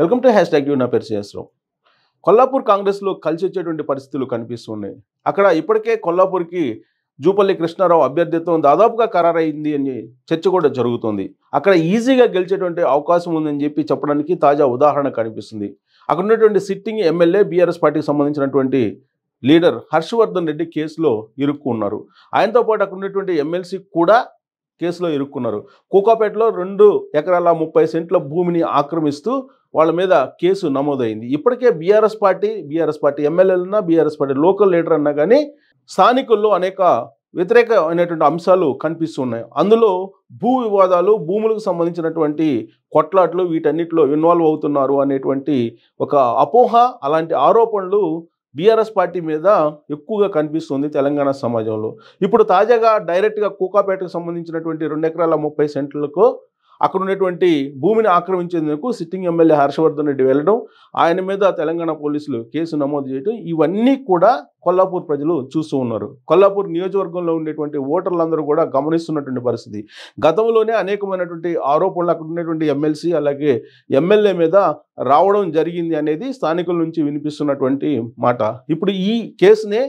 welcome to hashtag U నా పేరు శ్రీనివాసరావు కొల్లాపూర్ కాంగ్రెస్లో కలిసి వచ్చేటువంటి పరిస్థితులు కనిపిస్తున్నాయి అక్కడ ఇప్పటికే కొల్లాపూర్కి జూపల్లి కృష్ణారావు అభ్యర్థిత్వం దాదాపుగా ఖరారైంది అని చర్చ కూడా జరుగుతుంది అక్కడ ఈజీగా గెలిచేటువంటి అవకాశం ఉందని చెప్పి చెప్పడానికి తాజా ఉదాహరణ కనిపిస్తుంది అక్కడ ఉన్నటువంటి సిట్టింగ్ ఎమ్మెల్యే బీఆర్ఎస్ పార్టీకి సంబంధించినటువంటి లీడర్ హర్షవర్ధన్ రెడ్డి కేసులో ఇరుక్కున్నారు ఆయనతో పాటు అక్కడ ఉన్నటువంటి ఎమ్మెల్సీ కూడా కేసులో ఇరుక్కున్నారు కోకాపేటలో రెండు ఎకరాల ముప్పై సెంట్ల భూమిని ఆక్రమిస్తూ వాళ్ళ మీద కేసు నమోదైంది ఇప్పటికే బీఆర్ఎస్ పార్టీ బీఆర్ఎస్ పార్టీ ఎమ్మెల్యేలన్నా బీఆర్ఎస్ పార్టీ లోకల్ లీడర్ అన్నా కానీ స్థానికుల్లో అనేక వ్యతిరేక అయినటువంటి అంశాలు కనిపిస్తున్నాయి అందులో భూ వివాదాలు భూములకు సంబంధించినటువంటి కొట్లాట్లు వీటన్నిటిలో ఇన్వాల్వ్ అవుతున్నారు అనేటువంటి ఒక అపోహ అలాంటి ఆరోపణలు బీఆర్ఎస్ పార్టీ మీద ఎక్కువగా కనిపిస్తుంది తెలంగాణ సమాజంలో ఇప్పుడు తాజాగా డైరెక్ట్గా కూకాపేటకు సంబంధించినటువంటి రెండు ఎకరాల ముప్పై సెంట్లకు అక్కడ ఉన్నటువంటి భూమిని ఆక్రమించేందుకు సిట్టింగ్ ఎమ్మెల్యే హర్షవర్ధన్ రెడ్డి వెళ్ళడం ఆయన మీద తెలంగాణ పోలీసులు కేసు నమోదు చేయడం ఇవన్నీ కూడా కొల్లాపూర్ ప్రజలు చూస్తూ ఉన్నారు కొల్లాపూర్ నియోజకవర్గంలో ఉండేటువంటి ఓటర్లందరూ కూడా గమనిస్తున్నటువంటి పరిస్థితి గతంలోనే అనేకమైనటువంటి ఆరోపణలు అక్కడ ఉన్నటువంటి ఎమ్మెల్సీ అలాగే ఎమ్మెల్యే మీద రావడం జరిగింది అనేది స్థానికుల నుంచి వినిపిస్తున్నటువంటి మాట ఇప్పుడు ఈ కేసునే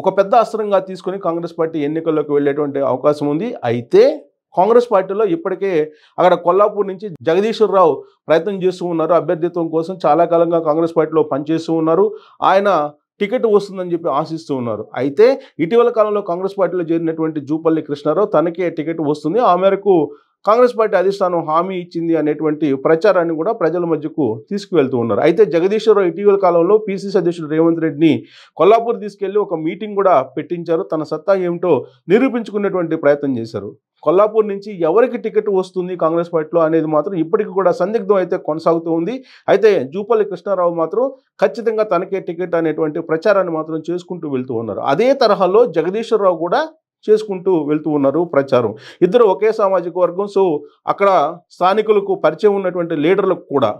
ఒక పెద్ద అస్త్రంగా తీసుకొని కాంగ్రెస్ పార్టీ ఎన్నికల్లోకి వెళ్ళేటువంటి అవకాశం ఉంది అయితే కాంగ్రెస్ పార్టీలో ఇప్పటికే అక్కడ కొల్లాపూర్ నుంచి జగదీశ్వరరావు ప్రయత్నం చేస్తూ ఉన్నారు అభ్యర్థిత్వం కోసం చాలా కాలంగా కాంగ్రెస్ పార్టీలో పనిచేస్తూ ఉన్నారు ఆయన టికెట్ వస్తుందని చెప్పి ఆశిస్తూ ఉన్నారు అయితే ఇటీవల కాలంలో కాంగ్రెస్ పార్టీలో చేరినటువంటి జూపల్లి కృష్ణారావు తనకే టికెట్ వస్తుంది ఆ మేరకు కాంగ్రెస్ పార్టీ అధిష్టానం హామీ ఇచ్చింది అనేటువంటి ప్రచారాన్ని కూడా ప్రజల మధ్యకు తీసుకువెళ్తూ ఉన్నారు అయితే జగదీశ్వరరావు ఇటీవల కాలంలో పీసీసీ అధ్యక్షుడు రేవంత్ రెడ్డిని కొల్లాపూర్ తీసుకెళ్లి ఒక మీటింగ్ కూడా పెట్టించారు తన సత్తా ఏమిటో నిరూపించుకునేటువంటి ప్రయత్నం చేశారు కొల్లాపూర్ నుంచి ఎవరికి టికెట్ వస్తుంది కాంగ్రెస్ పార్టీలో అనేది మాత్రం ఇప్పటికి కూడా సందిగ్ధం అయితే కొనసాగుతూ ఉంది అయితే జూపల్లి కృష్ణారావు మాత్రం ఖచ్చితంగా తనకే టికెట్ అనేటువంటి ప్రచారాన్ని మాత్రం చేసుకుంటూ వెళ్తూ ఉన్నారు అదే తరహాలో జగదీశ్వరరావు కూడా చేసుకుంటూ వెళ్తూ ఉన్నారు ప్రచారం ఇద్దరు ఒకే సామాజిక వర్గం సో అక్కడ స్థానికులకు పరిచయం ఉన్నటువంటి లీడర్లకు కూడా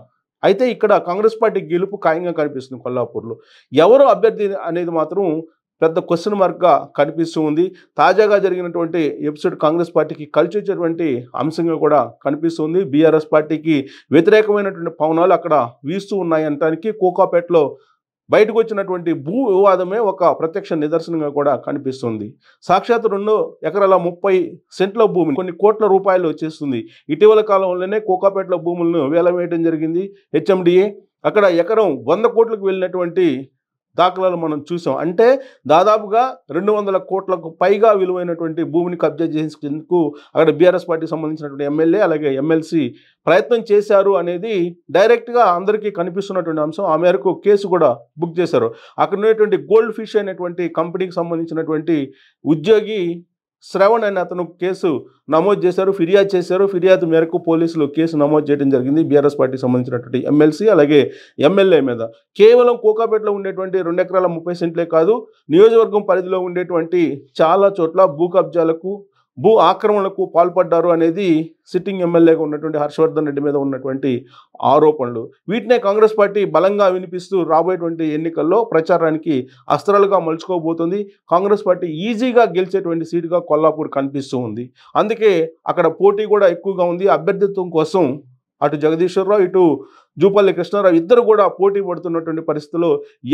అయితే ఇక్కడ కాంగ్రెస్ పార్టీ గెలుపు ఖాయంగా కనిపిస్తుంది కొల్లాపూర్లో ఎవరు అభ్యర్థి అనేది మాత్రం పెద్ద క్వశ్చన్ మార్క్గా కనిపిస్తూ ఉంది తాజాగా జరిగినటువంటి ఎపిసోడ్ కాంగ్రెస్ పార్టీకి కలిసిచ్చేటువంటి అంశంగా కూడా కనిపిస్తుంది బీఆర్ఎస్ పార్టీకి వ్యతిరేకమైనటువంటి పవనాలు అక్కడ వీస్తూ ఉన్నాయనటానికి కోకాపేటలో బయటకు వచ్చినటువంటి భూ వివాదమే ఒక ప్రత్యక్ష నిదర్శనంగా కూడా కనిపిస్తుంది సాక్షాత్ రెండు ఎకరాల ముప్పై సెంట్ల భూమి కొన్ని కోట్ల రూపాయలు వచ్చేస్తుంది ఇటీవల కాలంలోనే కోకాపేటలో భూములను వేలం వేయడం జరిగింది హెచ్ఎండిఏ అక్కడ ఎకరం వంద కోట్లకు వెళ్ళినటువంటి దాఖలాలు మనం చూసాం అంటే దాదాపుగా రెండు వందల కోట్లకు పైగా విలువైనటువంటి భూమిని కబ్జా చేసేందుకు అక్కడ బీఆర్ఎస్ పార్టీకి సంబంధించినటువంటి ఎమ్మెల్యే అలాగే ఎమ్మెల్సీ ప్రయత్నం చేశారు అనేది డైరెక్ట్గా అందరికీ కనిపిస్తున్నటువంటి అంశం ఆ మేరకు కేసు కూడా బుక్ చేశారు అక్కడ ఉన్నటువంటి గోల్డ్ ఫిష్ అనేటువంటి కంపెనీకి సంబంధించినటువంటి ఉద్యోగి శ్రవణ్ అని అతను కేసు నమోదు చేశారు ఫిర్యాదు చేశారు ఫిర్యాదు మేరకు పోలీసులు కేసు నమోదు చేయడం జరిగింది బీఆర్ఎస్ పార్టీకి సంబంధించినటువంటి ఎమ్మెల్సీ అలాగే ఎమ్మెల్యే మీద కేవలం కోకాపేటలో ఉండేటువంటి రెండు ఎకరాల ముప్పై సెంట్లే కాదు నియోజకవర్గం పరిధిలో ఉండేటువంటి చాలా చోట్ల భూ కబ్జాలకు భూ ఆక్రమణకు పాల్పడ్డారు అనేది సిట్టింగ్ ఎమ్మెల్యేగా ఉన్నటువంటి హర్షవర్ధన్ రెడ్డి మీద ఉన్నటువంటి ఆరోపణలు వీటినే కాంగ్రెస్ పార్టీ బలంగా వినిపిస్తూ రాబోయేటువంటి ఎన్నికల్లో ప్రచారానికి అస్త్రాలుగా మలుచుకోబోతుంది కాంగ్రెస్ పార్టీ ఈజీగా గెలిచేటువంటి సీటుగా కొల్లాపూర్ కనిపిస్తూ ఉంది అందుకే అక్కడ పోటీ కూడా ఎక్కువగా ఉంది అభ్యర్థిత్వం కోసం అటు జగదీశ్వరరావు ఇటు జూపల్లి కృష్ణారావు ఇద్దరు కూడా పోటీ పడుతున్నటువంటి పరిస్థితుల్లో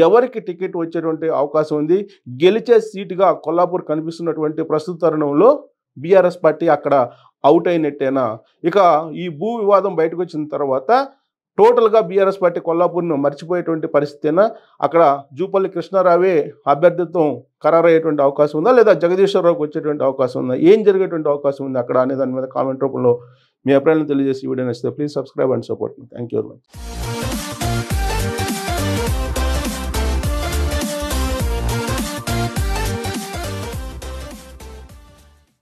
ఎవరికి టికెట్ వచ్చేటువంటి అవకాశం ఉంది గెలిచే సీటుగా కొల్లాపూర్ కనిపిస్తున్నటువంటి ప్రస్తుత తరుణంలో బీఆర్ఎస్ పార్టీ అక్కడ అవుట్ అయినట్టేనా ఇక ఈ భూ వివాదం బయటకు వచ్చిన తర్వాత టోటల్గా బీఆర్ఎస్ పార్టీ కొల్లాపూర్ను మర్చిపోయేటువంటి అయినా అక్కడ జూపల్లి కృష్ణారావే అభ్యర్థిత్వం ఖరారయ్యేటువంటి అవకాశం ఉందా లేదా జగదీశ్వరరావుకి వచ్చేటువంటి అవకాశం ఉందా ఏం జరిగేటువంటి అవకాశం ఉంది అక్కడ అనే దాని మీద కామెంట్ రూపంలో మీ అభిప్రాయాలను తెలియజేసి వీడియో నచ్చితే ప్లీజ్ సబ్స్క్రైబ్ అండ్ సపోర్ట్ మీ థ్యాంక్ యూ వెరీ మచ్